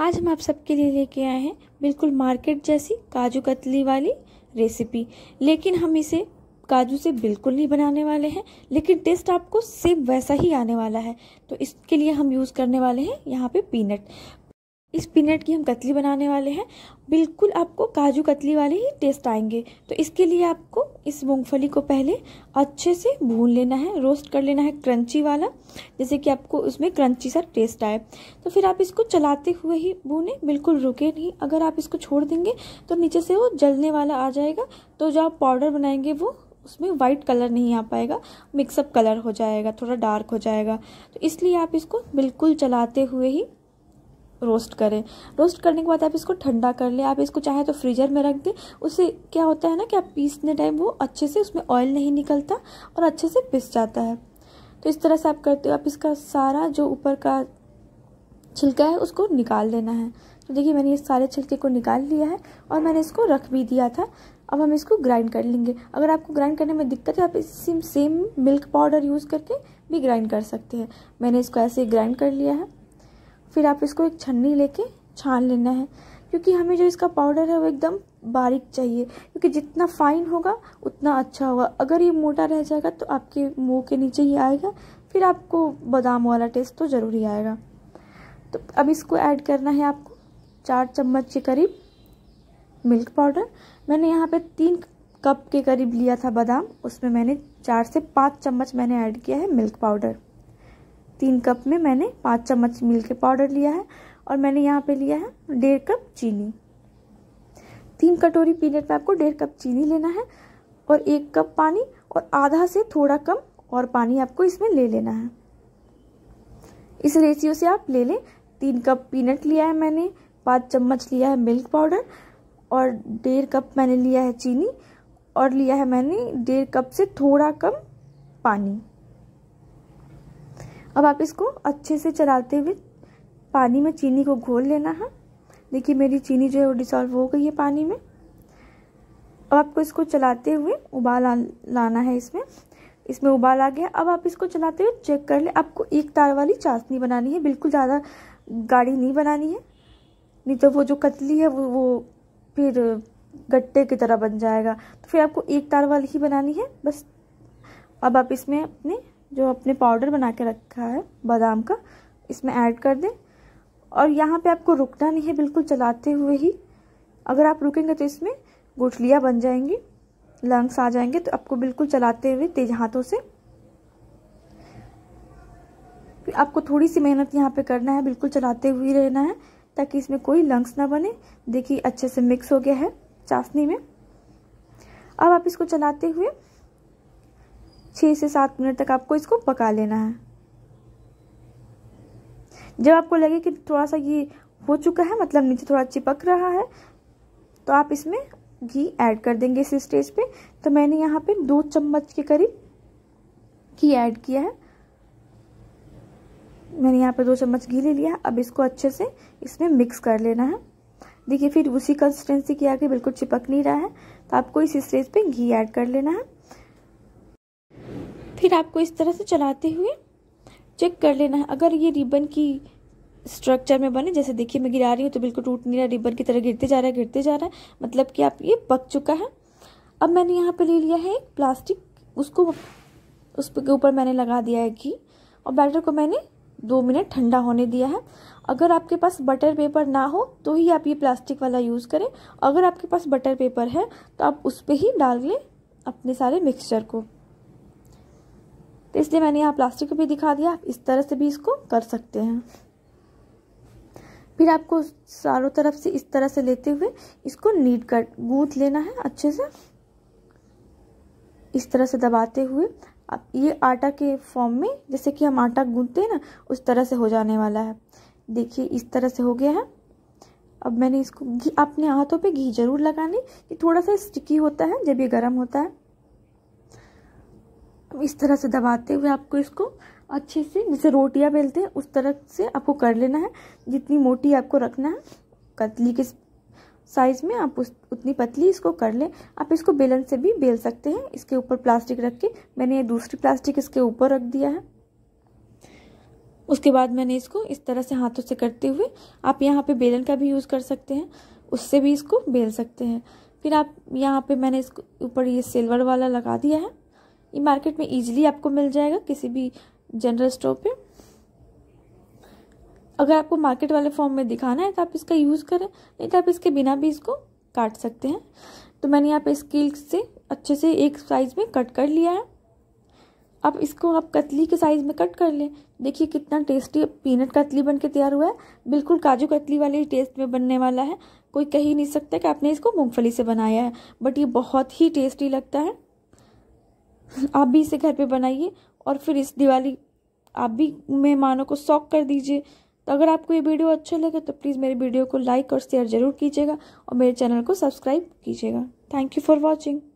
आज हम आप सबके लिए लेके आए हैं बिल्कुल मार्केट जैसी काजू कतली वाली रेसिपी लेकिन हम इसे काजू से बिल्कुल नहीं बनाने वाले हैं लेकिन टेस्ट आपको सेम वैसा ही आने वाला है तो इसके लिए हम यूज़ करने वाले हैं यहाँ पे पीनट इस पीनट की हम कतली बनाने वाले हैं बिल्कुल आपको काजू कतली वाले ही टेस्ट आएंगे तो इसके लिए आपको इस मूंगफली को पहले अच्छे से भून लेना है रोस्ट कर लेना है क्रंची वाला जैसे कि आपको उसमें क्रंची सा टेस्ट आए तो फिर आप इसको चलाते हुए ही भूने बिल्कुल रुके नहीं अगर आप इसको छोड़ देंगे तो नीचे से वो जलने वाला आ जाएगा तो जो आप पाउडर बनाएंगे वो उसमें वाइट कलर नहीं आ पाएगा मिक्सअप कलर हो जाएगा थोड़ा डार्क हो जाएगा तो इसलिए आप इसको बिल्कुल चलाते हुए ही रोस्ट करें रोस्ट करने के बाद आप इसको ठंडा कर लें आप इसको चाहे तो फ्रीजर में रख दें उससे क्या होता है ना कि आप पीसने टाइम वो अच्छे से उसमें ऑयल नहीं निकलता और अच्छे से पिस जाता है तो इस तरह से आप करते हो आप इसका सारा जो ऊपर का छिलका है उसको निकाल देना है तो देखिए मैंने ये सारे छिलके को निकाल लिया है और मैंने इसको रख भी दिया था अब हम इसको ग्राइंड कर लेंगे अगर आपको ग्राइंड करने में दिक्कत है आप इसी सेम मिल्क पाउडर यूज़ करके भी ग्राइंड कर सकते हैं मैंने इसको ऐसे ही ग्राइंड कर लिया है फिर आप इसको एक छन्नी लेके छान लेना है क्योंकि हमें जो इसका पाउडर है वो एकदम बारीक चाहिए क्योंकि जितना फाइन होगा उतना अच्छा होगा अगर ये मोटा रह जाएगा तो आपके मुंह के नीचे ही आएगा फिर आपको बादाम वाला टेस्ट तो ज़रूरी आएगा तो अब इसको ऐड करना है आपको चार चम्मच के करीब मिल्क पाउडर मैंने यहाँ पे तीन कप के करीब लिया था बादाम उसमें मैंने चार से पाँच चम्मच मैंने ऐड किया है मिल्क पाउडर तीन कप में मैंने पाँच चम्मच मिल्क पाउडर लिया है और मैंने यहाँ पे लिया है डेढ़ कप चीनी तीन कटोरी पीनट में आपको डेढ़ कप चीनी लेना है और एक कप पानी और आधा से थोड़ा कम और पानी आपको इसमें ले लेना है इस रेशियो से आप ले लें तीन कप पीनट लिया है मैंने पाँच चम्मच लिया है मिल्क पाउडर और डेढ़ कप मैंने लिया है चीनी और लिया है मैंने डेढ़ कप से थोड़ा कम पानी अब आप इसको अच्छे से चलाते हुए पानी में चीनी को घोल लेना है देखिए मेरी चीनी जो है वो डिसॉल्व हो गई है पानी में अब आपको इसको चलाते हुए उबाल लाना है इसमें इसमें उबाल आ गया अब आप इसको चलाते हुए चेक कर ले आपको एक तार वाली चाशनी बनानी है बिल्कुल ज़्यादा गाढ़ी नहीं बनानी है नहीं तो वो जो कतली है वो वो फिर गट्टे की तरह बन जाएगा तो फिर आपको एक तार वाली ही बनानी है बस अब आप इसमें अपने जो अपने पाउडर बना के रखा है बादाम का इसमें ऐड कर दें और यहाँ पे आपको रुकना नहीं है बिल्कुल चलाते हुए ही अगर आप रुकेंगे तो इसमें गुठलियाँ बन जाएंगी लंग्स आ जाएंगे तो आपको बिल्कुल चलाते हुए तेज हाथों से आपको थोड़ी सी मेहनत यहाँ पे करना है बिल्कुल चलाते हुए रहना है ताकि इसमें कोई लंग्स ना बने देखिए अच्छे से मिक्स हो गया है चाशनी में अब आप इसको चलाते हुए छः से सात मिनट तक आपको इसको पका लेना है जब आपको लगे कि थोड़ा सा ये हो चुका है मतलब नीचे थोड़ा चिपक रहा है तो आप इसमें घी ऐड कर देंगे इस स्टेज पे तो मैंने यहाँ पे दो चम्मच के करीब घी ऐड किया है मैंने यहाँ पे दो चम्मच घी ले लिया अब इसको अच्छे से इसमें मिक्स कर लेना है देखिए फिर उसी कंसिस्टेंसी की आगे बिल्कुल चिपक नहीं रहा है तो आपको इस स्टेज पे घी ऐड कर लेना है फिर आपको इस तरह से चलाते हुए चेक कर लेना है अगर ये रिबन की स्ट्रक्चर में बने जैसे देखिए मैं गिरा रही हूँ तो बिल्कुल टूट नहीं रहा रिबन की तरह गिरते जा रहा है गिरते जा रहा है मतलब कि आप ये पक चुका है अब मैंने यहाँ पर ले लिया है एक प्लास्टिक उसको उस के ऊपर मैंने लगा दिया है घी और बैटर को मैंने दो मिनट ठंडा होने दिया है अगर आपके पास बटर पेपर ना हो तो ही आप ये प्लास्टिक वाला यूज़ करें अगर आपके पास बटर पेपर है तो आप उस पर ही डाल लें अपने सारे मिक्सचर को तो इसलिए मैंने यहाँ प्लास्टिक को भी दिखा दिया आप इस तरह से भी इसको कर सकते हैं फिर आपको चारों तरफ से इस तरह से लेते हुए इसको नीट कर गूंथ लेना है अच्छे से इस तरह से दबाते हुए अब ये आटा के फॉर्म में जैसे कि हम आटा गूंथते हैं ना उस तरह से हो जाने वाला है देखिए इस तरह से हो गया है अब मैंने इसको घी अपने हाथों पे घी जरूर लगाने कि थोड़ा सा स्टिकी होता है जब ये गर्म होता है तो इस तरह से दबाते हुए आपको इसको अच्छे से जैसे रोटियां बेलते हैं उस तरह से आपको कर लेना है जितनी मोटी आपको रखना है कतली के साइज़ में आप उस उतनी पतली इसको कर लें आप इसको बेलन से भी बेल सकते हैं इसके ऊपर प्लास्टिक रख के मैंने ये दूसरी प्लास्टिक इसके ऊपर रख दिया है उसके बाद मैंने इसको इस तरह से हाथों से करते हुए आप यहाँ पे बेलन का भी यूज़ कर सकते हैं उससे भी इसको बेल सकते हैं फिर आप यहाँ पे मैंने इसको ऊपर ये सिल्वर वाला लगा दिया है ये मार्केट में इजीली आपको मिल जाएगा किसी भी जनरल स्टोर पे अगर आपको मार्केट वाले फॉर्म में दिखाना है तो आप इसका यूज़ करें नहीं तो आप इसके बिना भी इसको काट सकते हैं तो मैंने यहाँ पे स्केल से अच्छे से एक साइज़ में कट कर लिया है अब इसको आप कतली के साइज़ में कट कर लें देखिए कितना टेस्टी पीनट कतली बन के तैयार हुआ है बिल्कुल काजू कतली वाले टेस्ट में बनने वाला है कोई कह ही नहीं सकता कि आपने इसको मूँगफली से बनाया है बट ये बहुत ही टेस्टी लगता है आप भी इसे घर पे बनाइए और फिर इस दिवाली आप भी मेहमानों को शौक कर दीजिए तो अगर आपको ये वीडियो अच्छा लगे तो प्लीज़ मेरे वीडियो को लाइक और शेयर ज़रूर कीजिएगा और मेरे चैनल को सब्सक्राइब कीजिएगा थैंक यू फॉर वॉचिंग